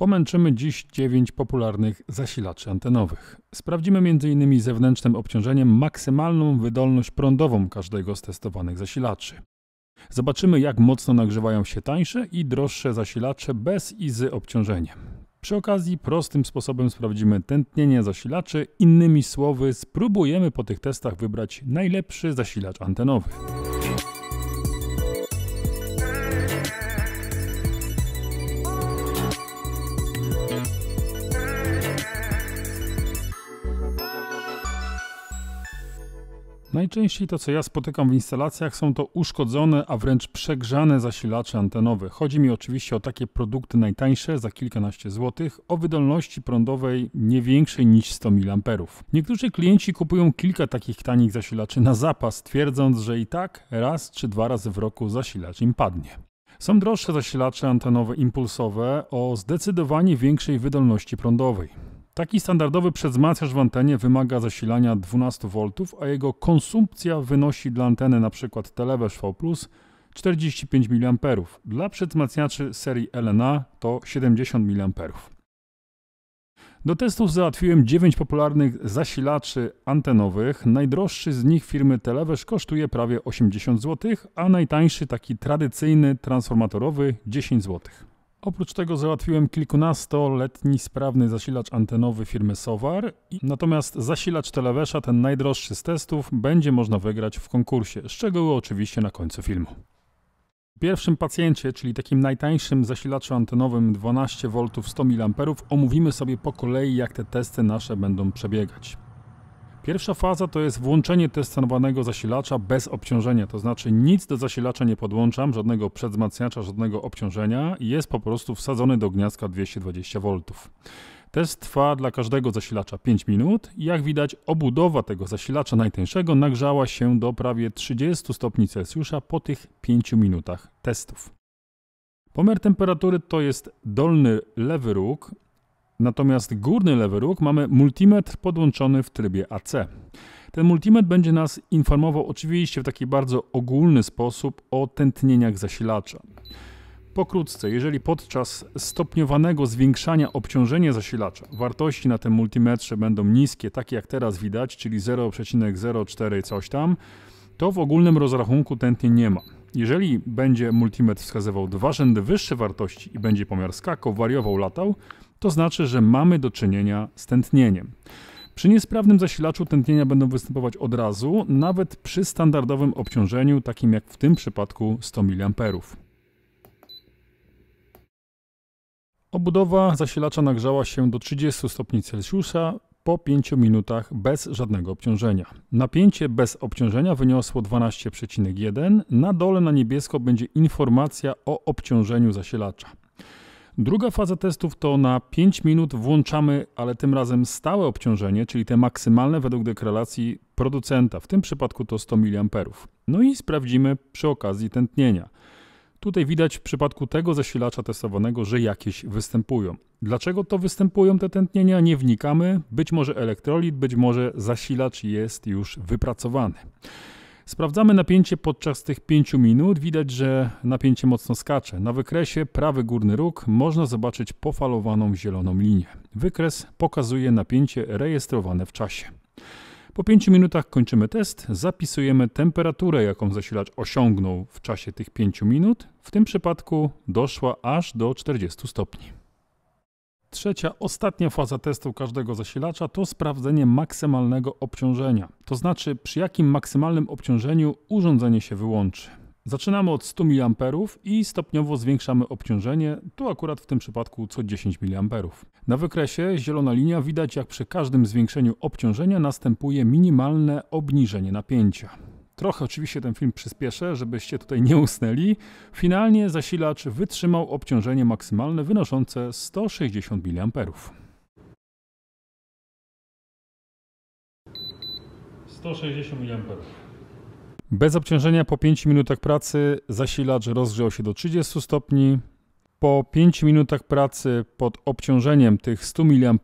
Pomęczymy dziś 9 popularnych zasilaczy antenowych. Sprawdzimy m.in. zewnętrznym obciążeniem maksymalną wydolność prądową każdego z testowanych zasilaczy. Zobaczymy, jak mocno nagrzewają się tańsze i droższe zasilacze bez i z obciążeniem. Przy okazji prostym sposobem sprawdzimy tętnienie zasilaczy, innymi słowy spróbujemy po tych testach wybrać najlepszy zasilacz antenowy. Najczęściej to, co ja spotykam w instalacjach, są to uszkodzone, a wręcz przegrzane zasilacze antenowe. Chodzi mi oczywiście o takie produkty najtańsze, za kilkanaście złotych, o wydolności prądowej nie większej niż 100 mA. Niektórzy klienci kupują kilka takich tanich zasilaczy na zapas, twierdząc, że i tak raz czy dwa razy w roku zasilacz im padnie. Są droższe zasilacze antenowe impulsowe o zdecydowanie większej wydolności prądowej. Taki standardowy przedwzmacniacz w antenie wymaga zasilania 12 V, a jego konsumpcja wynosi dla anteny np. Telewesz V+, 45 mA. Dla przedwzmacniaczy serii LNA to 70 mA. Do testów załatwiłem 9 popularnych zasilaczy antenowych. Najdroższy z nich firmy Telewesz kosztuje prawie 80 zł, a najtańszy taki tradycyjny transformatorowy 10 zł. Oprócz tego załatwiłem kilkunastoletni sprawny zasilacz antenowy firmy Sowar, natomiast zasilacz Telewesza, ten najdroższy z testów, będzie można wygrać w konkursie. Szczegóły oczywiście na końcu filmu. Pierwszym pacjencie, czyli takim najtańszym zasilaczu antenowym 12V 100 mA, omówimy sobie po kolei, jak te testy nasze będą przebiegać. Pierwsza faza to jest włączenie testowanego zasilacza bez obciążenia, to znaczy nic do zasilacza nie podłączam, żadnego przedwzmacniacza, żadnego obciążenia, jest po prostu wsadzony do gniazdka 220 V. Test trwa dla każdego zasilacza 5 minut i jak widać obudowa tego zasilacza najtańszego nagrzała się do prawie 30 stopni Celsjusza po tych 5 minutach testów. Pomiar temperatury to jest dolny lewy róg, Natomiast górny lewy róg mamy multimetr podłączony w trybie AC. Ten multimetr będzie nas informował oczywiście w taki bardzo ogólny sposób o tętnieniach zasilacza. Pokrótce, jeżeli podczas stopniowanego zwiększania obciążenia zasilacza wartości na tym multimetrze będą niskie, takie jak teraz widać, czyli 0,04 coś tam, to w ogólnym rozrachunku tętnie nie ma. Jeżeli będzie multimetr wskazywał dwa rzędy wyższe wartości i będzie pomiar skakał, wariował, latał, to znaczy, że mamy do czynienia z tętnieniem. Przy niesprawnym zasilaczu tętnienia będą występować od razu, nawet przy standardowym obciążeniu, takim jak w tym przypadku 100 mA. Obudowa zasilacza nagrzała się do 30 stopni Celsjusza po 5 minutach bez żadnego obciążenia. Napięcie bez obciążenia wyniosło 12,1. Na dole na niebiesko będzie informacja o obciążeniu zasilacza. Druga faza testów to na 5 minut włączamy, ale tym razem stałe obciążenie, czyli te maksymalne według deklaracji producenta, w tym przypadku to 100 mA. No i sprawdzimy przy okazji tętnienia. Tutaj widać w przypadku tego zasilacza testowanego, że jakieś występują. Dlaczego to występują te tętnienia? Nie wnikamy. Być może elektrolit, być może zasilacz jest już wypracowany. Sprawdzamy napięcie podczas tych 5 minut. Widać, że napięcie mocno skacze. Na wykresie prawy górny róg można zobaczyć pofalowaną zieloną linię. Wykres pokazuje napięcie rejestrowane w czasie. Po 5 minutach kończymy test, zapisujemy temperaturę, jaką zasilacz osiągnął w czasie tych 5 minut. W tym przypadku doszła aż do 40 stopni. Trzecia, ostatnia faza testu każdego zasilacza to sprawdzenie maksymalnego obciążenia, to znaczy przy jakim maksymalnym obciążeniu urządzenie się wyłączy. Zaczynamy od 100 mA i stopniowo zwiększamy obciążenie, tu akurat w tym przypadku co 10 mA. Na wykresie zielona linia widać jak przy każdym zwiększeniu obciążenia następuje minimalne obniżenie napięcia. Trochę oczywiście ten film przyspieszę, żebyście tutaj nie usnęli. Finalnie zasilacz wytrzymał obciążenie maksymalne wynoszące 160 mA. 160 miliamperów. Bez obciążenia po 5 minutach pracy zasilacz rozgrzał się do 30 stopni. Po 5 minutach pracy pod obciążeniem tych 100 mA,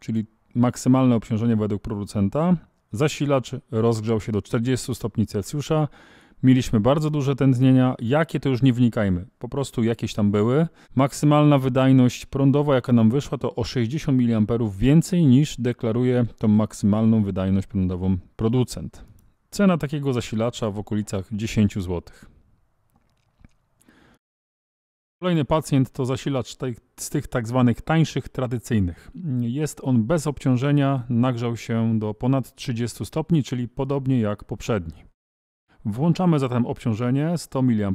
czyli maksymalne obciążenie według producenta, Zasilacz rozgrzał się do 40 stopni Celsjusza. Mieliśmy bardzo duże tętnienia. Jakie to już nie wnikajmy, po prostu jakieś tam były. Maksymalna wydajność prądowa, jaka nam wyszła, to o 60 mA więcej niż deklaruje tą maksymalną wydajność prądową producent. Cena takiego zasilacza w okolicach 10 zł. Kolejny pacjent to zasilacz z tych tak zwanych tańszych, tradycyjnych. Jest on bez obciążenia, nagrzał się do ponad 30 stopni, czyli podobnie jak poprzedni. Włączamy zatem obciążenie 100 mA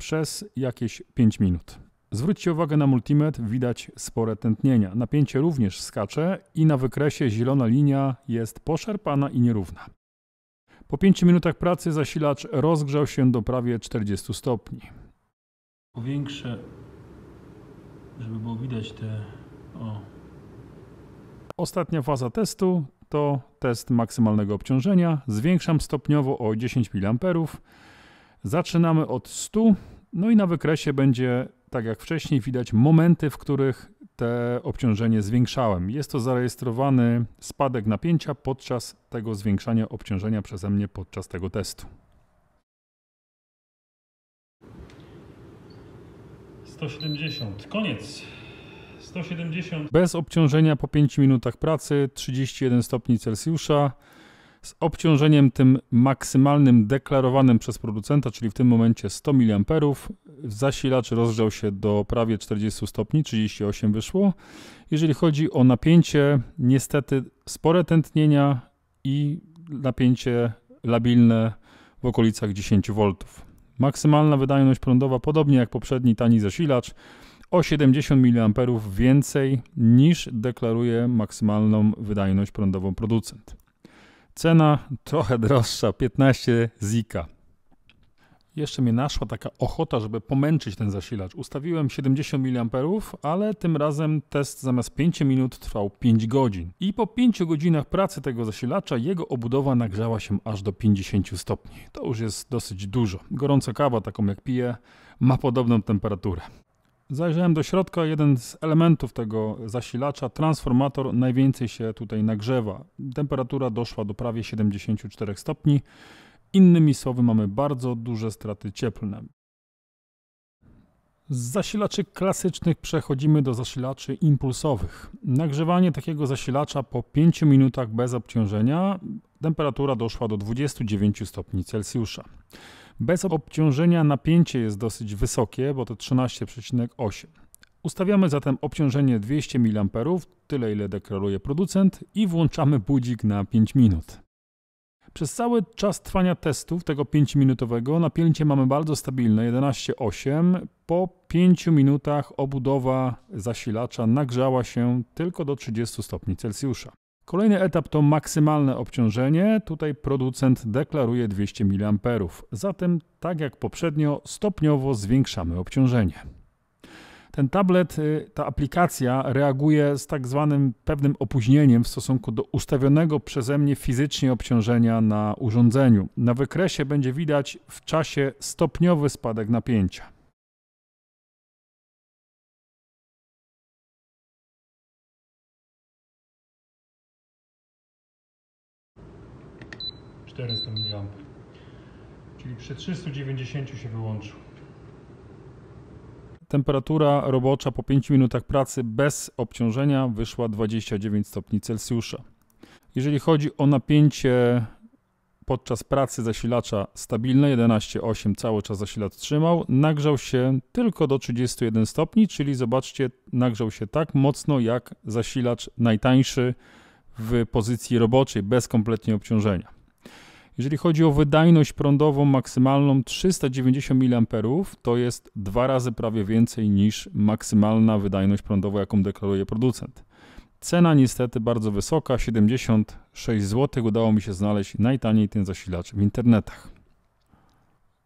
przez jakieś 5 minut. Zwróćcie uwagę na multimetr, widać spore tętnienia. Napięcie również skacze i na wykresie zielona linia jest poszarpana i nierówna. Po 5 minutach pracy zasilacz rozgrzał się do prawie 40 stopni powiększę, żeby było widać te. O. Ostatnia faza testu to test maksymalnego obciążenia. Zwiększam stopniowo o 10 mA. Zaczynamy od 100, no i na wykresie będzie, tak jak wcześniej, widać momenty, w których te obciążenie zwiększałem. Jest to zarejestrowany spadek napięcia podczas tego zwiększania obciążenia przeze mnie podczas tego testu. 170. Koniec. 170. Bez obciążenia po 5 minutach pracy 31 stopni Celsjusza. Z obciążeniem tym maksymalnym deklarowanym przez producenta, czyli w tym momencie 100 mA, zasilacz rozgrzał się do prawie 40 stopni, 38 wyszło. Jeżeli chodzi o napięcie, niestety spore tętnienia i napięcie labilne w okolicach 10 V. Maksymalna wydajność prądowa, podobnie jak poprzedni tani zasilacz, o 70 mA więcej niż deklaruje maksymalną wydajność prądową producent. Cena trochę droższa, 15 zika jeszcze mnie naszła taka ochota, żeby pomęczyć ten zasilacz. Ustawiłem 70 mA, ale tym razem test zamiast 5 minut trwał 5 godzin. I po 5 godzinach pracy tego zasilacza jego obudowa nagrzała się aż do 50 stopni. To już jest dosyć dużo. Gorąca kawa, taką jak piję, ma podobną temperaturę. Zajrzałem do środka, jeden z elementów tego zasilacza, transformator, najwięcej się tutaj nagrzewa. Temperatura doszła do prawie 74 stopni. Innymi słowy, mamy bardzo duże straty cieplne. Z zasilaczy klasycznych przechodzimy do zasilaczy impulsowych. Nagrzewanie takiego zasilacza po 5 minutach bez obciążenia temperatura doszła do 29 stopni Celsjusza. Bez obciążenia napięcie jest dosyć wysokie, bo to 13,8. Ustawiamy zatem obciążenie 200 mA, tyle ile deklaruje producent i włączamy budzik na 5 minut. Przez cały czas trwania testów, tego 5-minutowego, napięcie mamy bardzo stabilne 11,8. Po 5 minutach obudowa zasilacza nagrzała się tylko do 30 stopni Celsjusza. Kolejny etap to maksymalne obciążenie. Tutaj producent deklaruje 200 mA. Zatem, tak jak poprzednio, stopniowo zwiększamy obciążenie ten tablet, y, ta aplikacja reaguje z tak zwanym pewnym opóźnieniem w stosunku do ustawionego przeze mnie fizycznie obciążenia na urządzeniu. Na wykresie będzie widać w czasie stopniowy spadek napięcia. mA, czyli przy 390 się wyłączył. Temperatura robocza po 5 minutach pracy bez obciążenia wyszła 29 stopni Celsjusza. Jeżeli chodzi o napięcie podczas pracy zasilacza stabilne 11,8 cały czas zasilacz trzymał, nagrzał się tylko do 31 stopni, czyli zobaczcie, nagrzał się tak mocno jak zasilacz najtańszy w pozycji roboczej bez kompletnie obciążenia. Jeżeli chodzi o wydajność prądową maksymalną 390 mA, to jest dwa razy prawie więcej niż maksymalna wydajność prądowa, jaką deklaruje producent. Cena niestety bardzo wysoka, 76 zł. Udało mi się znaleźć najtaniej ten zasilacz w internetach.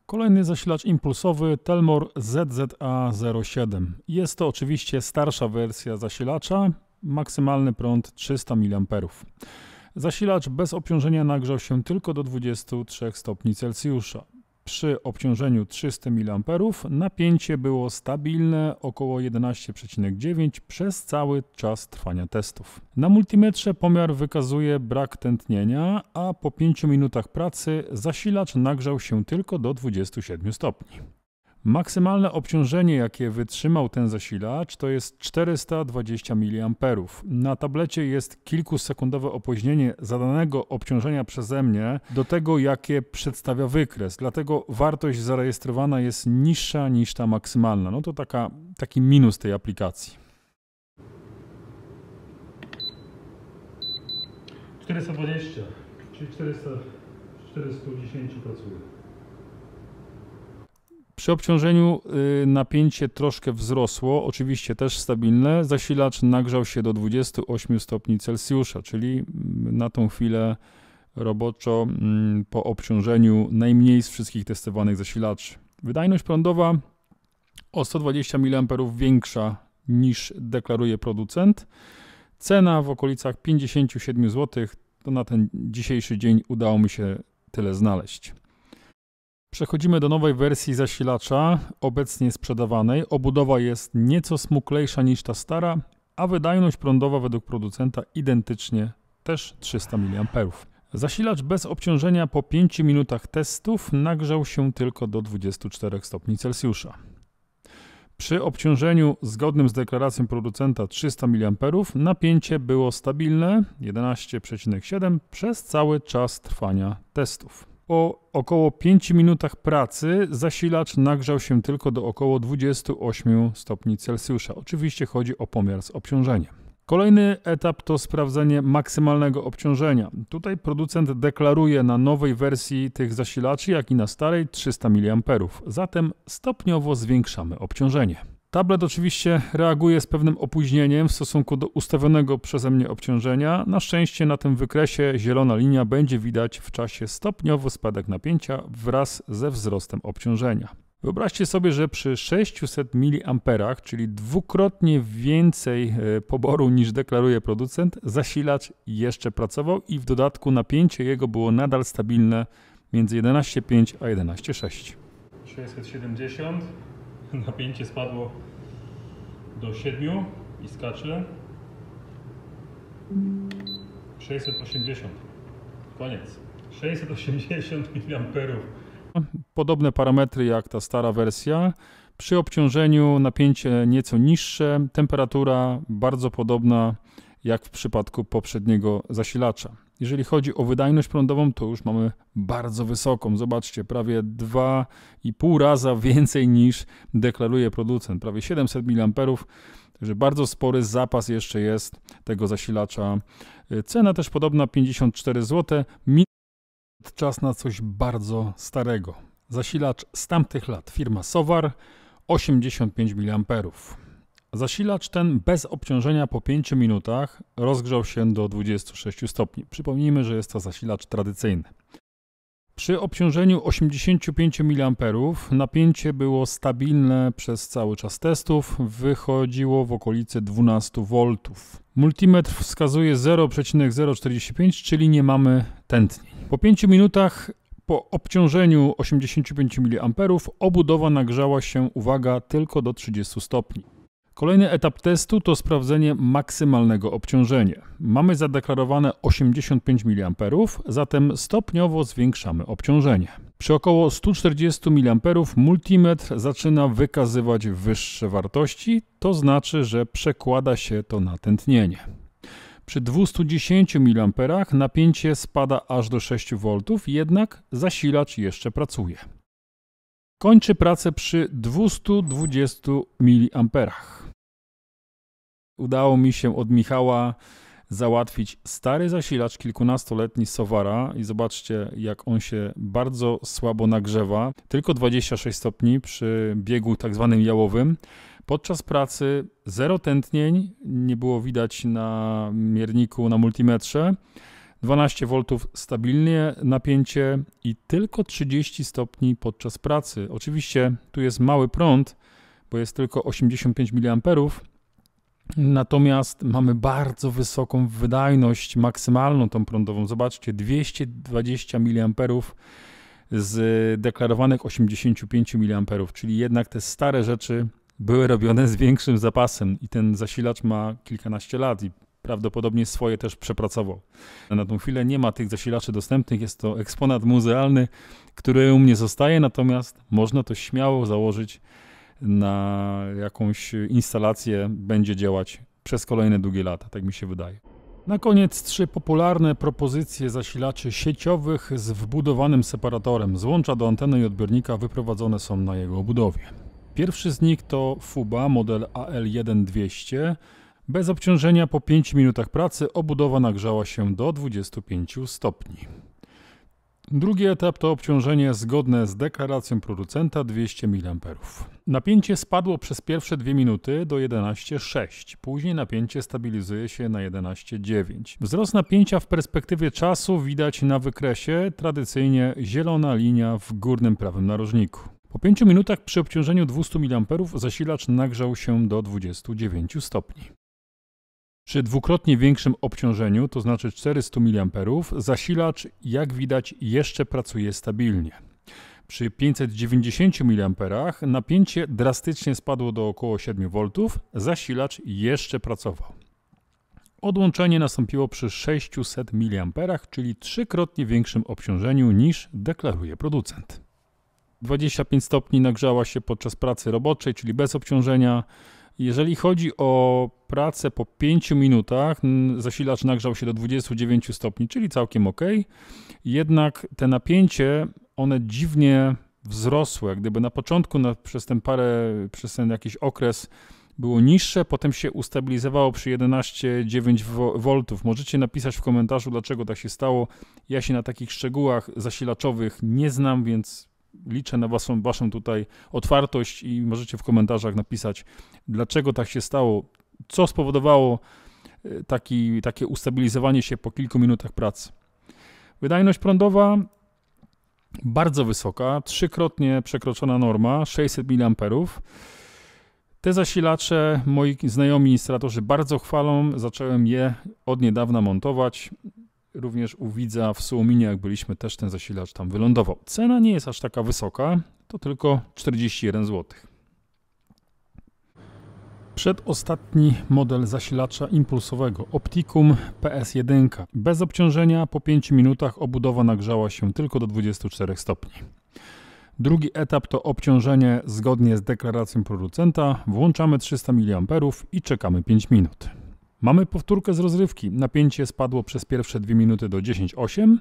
Kolejny zasilacz impulsowy Telmor ZZA07. Jest to oczywiście starsza wersja zasilacza, maksymalny prąd 300 mA. Zasilacz bez obciążenia nagrzał się tylko do 23 stopni Celsjusza. Przy obciążeniu 300 mA napięcie było stabilne około 11,9 przez cały czas trwania testów. Na multimetrze pomiar wykazuje brak tętnienia, a po 5 minutach pracy zasilacz nagrzał się tylko do 27 stopni. Maksymalne obciążenie, jakie wytrzymał ten zasilacz, to jest 420 mA. Na tablecie jest kilkusekundowe opóźnienie zadanego obciążenia przeze mnie do tego, jakie przedstawia wykres, dlatego wartość zarejestrowana jest niższa niż ta maksymalna. No to taka, taki minus tej aplikacji. 420, czyli 400, 410 pracuje. Przy obciążeniu y, napięcie troszkę wzrosło, oczywiście też stabilne. Zasilacz nagrzał się do 28 stopni Celsjusza, czyli mm, na tą chwilę roboczo mm, po obciążeniu najmniej z wszystkich testowanych zasilaczy. Wydajność prądowa o 120 mA większa niż deklaruje producent. Cena w okolicach 57 zł, to na ten dzisiejszy dzień udało mi się tyle znaleźć. Przechodzimy do nowej wersji zasilacza, obecnie sprzedawanej. Obudowa jest nieco smuklejsza niż ta stara, a wydajność prądowa według producenta identycznie też 300 mA. Zasilacz bez obciążenia po 5 minutach testów nagrzał się tylko do 24 stopni Celsjusza. Przy obciążeniu zgodnym z deklaracją producenta 300 mA napięcie było stabilne 11,7 przez cały czas trwania testów. Po około 5 minutach pracy zasilacz nagrzał się tylko do około 28 stopni Celsjusza. Oczywiście chodzi o pomiar z obciążeniem. Kolejny etap to sprawdzenie maksymalnego obciążenia. Tutaj producent deklaruje na nowej wersji tych zasilaczy, jak i na starej 300 mA. Zatem stopniowo zwiększamy obciążenie. Tablet oczywiście reaguje z pewnym opóźnieniem w stosunku do ustawionego przeze mnie obciążenia. Na szczęście na tym wykresie zielona linia będzie widać w czasie stopniowy spadek napięcia wraz ze wzrostem obciążenia. Wyobraźcie sobie, że przy 600 mA, czyli dwukrotnie więcej e, poboru niż deklaruje producent, zasilacz jeszcze pracował i w dodatku napięcie jego było nadal stabilne między 11,5 a 11,6. 670 napięcie spadło do 7 i skacze 680. Koniec. 680 mA. Podobne parametry jak ta stara wersja. Przy obciążeniu napięcie nieco niższe, temperatura bardzo podobna jak w przypadku poprzedniego zasilacza. Jeżeli chodzi o wydajność prądową, to już mamy bardzo wysoką. Zobaczcie, prawie 2,5 raza więcej niż deklaruje producent, prawie 700 mAh. Także bardzo spory zapas jeszcze jest tego zasilacza. Y, cena też podobna 54 zł. Czas na coś bardzo starego. Zasilacz z tamtych lat, firma Sowar, 85 mAh. Zasilacz ten bez obciążenia po 5 minutach rozgrzał się do 26 stopni. Przypomnijmy, że jest to zasilacz tradycyjny. Przy obciążeniu 85 mA napięcie było stabilne przez cały czas testów, wychodziło w okolice 12 V. Multimetr wskazuje 0,045, czyli nie mamy tętni. Po 5 minutach po obciążeniu 85 mA obudowa nagrzała się, uwaga, tylko do 30 stopni. Kolejny etap testu to sprawdzenie maksymalnego obciążenia. Mamy zadeklarowane 85 mA, zatem stopniowo zwiększamy obciążenie. Przy około 140 mA multimetr zaczyna wykazywać wyższe wartości, to znaczy, że przekłada się to na tętnienie. Przy 210 mA napięcie spada aż do 6 V, jednak zasilacz jeszcze pracuje kończy pracę przy 220 mA. Udało mi się od Michała załatwić stary zasilacz kilkunastoletni Sowara i zobaczcie jak on się bardzo słabo nagrzewa, tylko 26 stopni przy biegu tak zwanym jałowym. Podczas pracy zero tętnień, nie było widać na mierniku, na multimetrze. 12 V stabilnie napięcie i tylko 30 stopni podczas pracy. Oczywiście tu jest mały prąd, bo jest tylko 85 mA, natomiast mamy bardzo wysoką wydajność maksymalną tą prądową. Zobaczcie, 220 mA z deklarowanych 85 mA, czyli jednak te stare rzeczy były robione z większym zapasem i ten zasilacz ma kilkanaście lat i prawdopodobnie swoje też przepracował. Na tą chwilę nie ma tych zasilaczy dostępnych, jest to eksponat muzealny, który u mnie zostaje, natomiast można to śmiało założyć na jakąś instalację, będzie działać przez kolejne długie lata, tak mi się wydaje. Na koniec trzy popularne propozycje zasilaczy sieciowych z wbudowanym separatorem. Złącza do anteny i odbiornika wyprowadzone są na jego obudowie. Pierwszy z nich to FUBA model AL1200 bez obciążenia po 5 minutach pracy obudowa nagrzała się do 25 stopni. Drugi etap to obciążenie zgodne z deklaracją producenta 200 mA. Napięcie spadło przez pierwsze 2 minuty do 11,6, później napięcie stabilizuje się na 11,9. Wzrost napięcia w perspektywie czasu widać na wykresie, tradycyjnie zielona linia w górnym prawym narożniku. Po 5 minutach przy obciążeniu 200 mA zasilacz nagrzał się do 29 stopni. Przy dwukrotnie większym obciążeniu, to znaczy 400 mA, zasilacz jak widać jeszcze pracuje stabilnie. Przy 590 mA napięcie drastycznie spadło do około 7 V, zasilacz jeszcze pracował. Odłączenie nastąpiło przy 600 mA, czyli trzykrotnie większym obciążeniu niż deklaruje producent. 25 stopni nagrzała się podczas pracy roboczej, czyli bez obciążenia. Jeżeli chodzi o pracę po 5 minutach, zasilacz nagrzał się do 29 stopni, czyli całkiem ok. Jednak te napięcie, one dziwnie wzrosłe. Gdyby na początku na, przez ten parę, przez ten jakiś okres było niższe, potem się ustabilizowało przy 11,9 V. Możecie napisać w komentarzu, dlaczego tak się stało. Ja się na takich szczegółach zasilaczowych nie znam, więc liczę na waszą, waszą tutaj otwartość i możecie w komentarzach napisać, dlaczego tak się stało, co spowodowało e, taki, takie ustabilizowanie się po kilku minutach pracy. Wydajność prądowa bardzo wysoka, trzykrotnie przekroczona norma, 600 mA. Te zasilacze moi znajomi instalatorzy bardzo chwalą, zacząłem je od niedawna montować. Również u widza w Słominie, jak byliśmy, też ten zasilacz tam wylądował. Cena nie jest aż taka wysoka, to tylko 41 zł. Przedostatni model zasilacza impulsowego Opticum PS1. Bez obciążenia po 5 minutach obudowa nagrzała się tylko do 24 stopni. Drugi etap to obciążenie zgodnie z deklaracją producenta. Włączamy 300 mA i czekamy 5 minut. Mamy powtórkę z rozrywki. Napięcie spadło przez pierwsze 2 minuty do 10,8.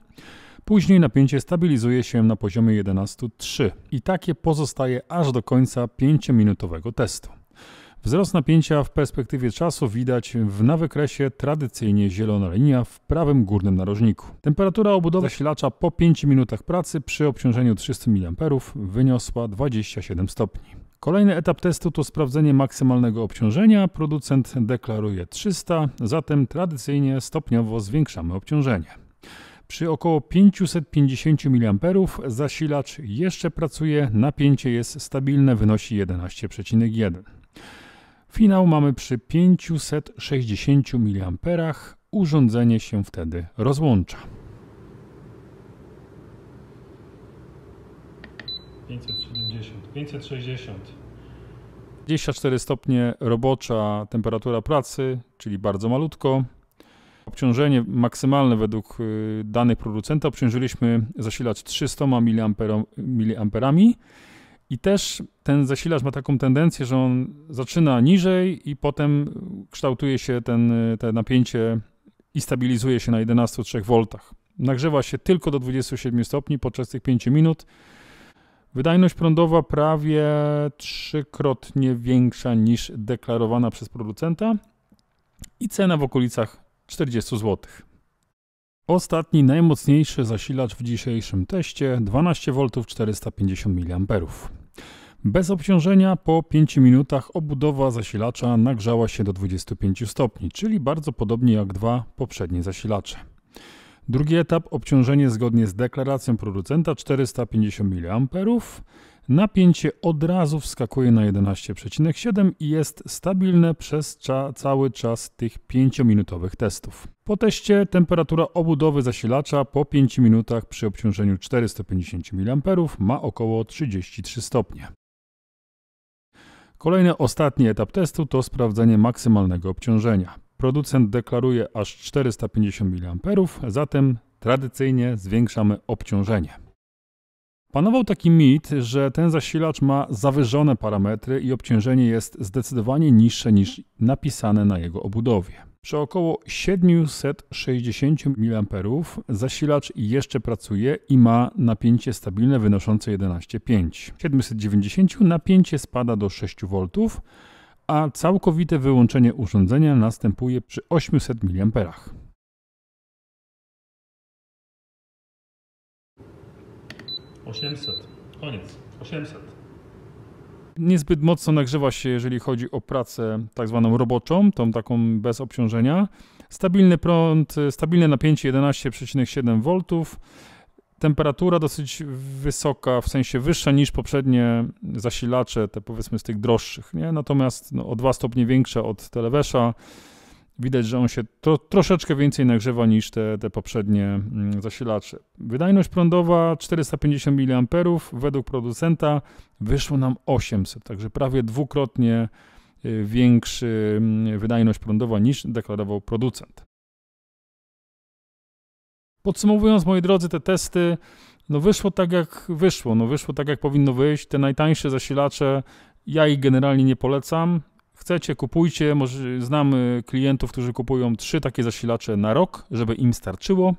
Później napięcie stabilizuje się na poziomie 11,3 i takie pozostaje aż do końca 5-minutowego testu. Wzrost napięcia w perspektywie czasu widać w na wykresie tradycyjnie zielona linia w prawym górnym narożniku. Temperatura obudowy zasilacza po 5 minutach pracy przy obciążeniu 300 mA wyniosła 27 stopni. Kolejny etap testu to sprawdzenie maksymalnego obciążenia. Producent deklaruje 300, zatem tradycyjnie stopniowo zwiększamy obciążenie. Przy około 550 mA zasilacz jeszcze pracuje, napięcie jest stabilne, wynosi 11,1. Finał mamy przy 560 mA, urządzenie się wtedy rozłącza. 570, 560. 24 stopnie robocza temperatura pracy, czyli bardzo malutko. Obciążenie maksymalne według y, danych producenta obciążyliśmy zasilacz 300 mAh i też ten zasilacz ma taką tendencję, że on zaczyna niżej i potem kształtuje się ten, y, te napięcie i stabilizuje się na 11,3 V. Nagrzewa się tylko do 27 stopni podczas tych 5 minut. Wydajność prądowa prawie trzykrotnie większa niż deklarowana przez producenta i cena w okolicach 40 zł. Ostatni najmocniejszy zasilacz w dzisiejszym teście 12V 450 mA. Bez obciążenia po 5 minutach obudowa zasilacza nagrzała się do 25 stopni, czyli bardzo podobnie jak dwa poprzednie zasilacze. Drugi etap obciążenie zgodnie z deklaracją producenta 450 mA. Napięcie od razu wskakuje na 11,7 i jest stabilne przez cza cały czas tych 5-minutowych testów. Po teście temperatura obudowy zasilacza po 5 minutach przy obciążeniu 450 mA ma około 33 stopnie. Kolejny, ostatni etap testu to sprawdzenie maksymalnego obciążenia. Producent deklaruje aż 450 mA, zatem tradycyjnie zwiększamy obciążenie. Panował taki mit, że ten zasilacz ma zawyżone parametry i obciążenie jest zdecydowanie niższe niż napisane na jego obudowie. Przy około 760 mA zasilacz jeszcze pracuje i ma napięcie stabilne wynoszące 11,5. 790 napięcie spada do 6 V, a całkowite wyłączenie urządzenia następuje przy 800 mA. Osiemset. Koniec. 800. Niezbyt mocno nagrzewa się, jeżeli chodzi o pracę tak zwaną roboczą, tą taką bez obciążenia. Stabilny prąd, stabilne napięcie 11,7 V temperatura dosyć wysoka, w sensie wyższa niż poprzednie zasilacze, te powiedzmy z tych droższych, nie? Natomiast no, o 2 stopnie większe od Telewesza. Widać, że on się troszeczkę więcej nagrzewa niż te, te poprzednie mm, zasilacze. Wydajność prądowa 450 mA, według producenta wyszło nam 800, także prawie dwukrotnie y, większy mm, wydajność prądowa niż deklarował producent. Podsumowując, moi drodzy, te testy, no wyszło tak jak wyszło, no wyszło tak jak powinno wyjść. Te najtańsze zasilacze, ja ich generalnie nie polecam. Chcecie, kupujcie, może znam klientów, którzy kupują trzy takie zasilacze na rok, żeby im starczyło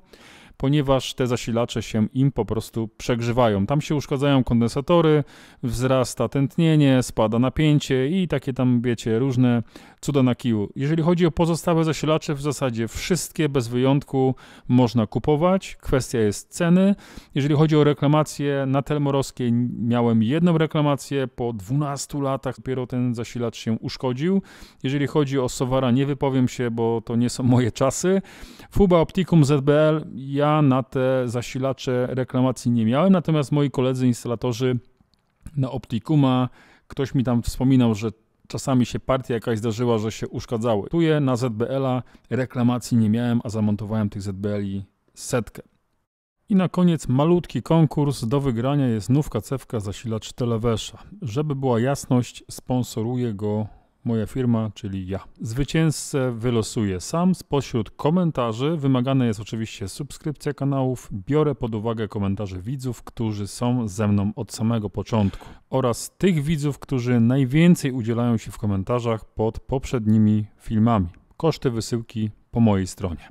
ponieważ te zasilacze się im po prostu przegrzewają. Tam się uszkadzają kondensatory, wzrasta tętnienie, spada napięcie i takie tam, wiecie, różne cuda na kiju. Jeżeli chodzi o pozostałe zasilacze, w zasadzie wszystkie bez wyjątku można kupować. Kwestia jest ceny. Jeżeli chodzi o reklamację, na Telmorowskiej miałem jedną reklamację, po 12 latach dopiero ten zasilacz się uszkodził. Jeżeli chodzi o Sowara, nie wypowiem się, bo to nie są moje czasy. Fuba Opticum ZBL, ja ja na te zasilacze reklamacji nie miałem, natomiast moi koledzy instalatorzy na Optikuma, ktoś mi tam wspominał, że czasami się partia jakaś zdarzyła, że się uszkadzały. Tu je na ZBL-a reklamacji nie miałem, a zamontowałem tych ZBL-i setkę. I na koniec malutki konkurs. Do wygrania jest nówka cewka zasilacz Telewesza. Żeby była jasność, sponsoruje go moja firma, czyli ja. Zwycięzcę wylosuję sam spośród komentarzy. Wymagana jest oczywiście subskrypcja kanałów. Biorę pod uwagę komentarze widzów, którzy są ze mną od samego początku oraz tych widzów, którzy najwięcej udzielają się w komentarzach pod poprzednimi filmami. Koszty wysyłki po mojej stronie.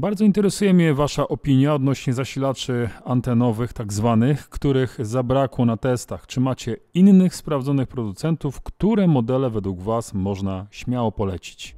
Bardzo interesuje mnie Wasza opinia odnośnie zasilaczy antenowych, tak zwanych, których zabrakło na testach. Czy macie innych sprawdzonych producentów, które modele według Was można śmiało polecić?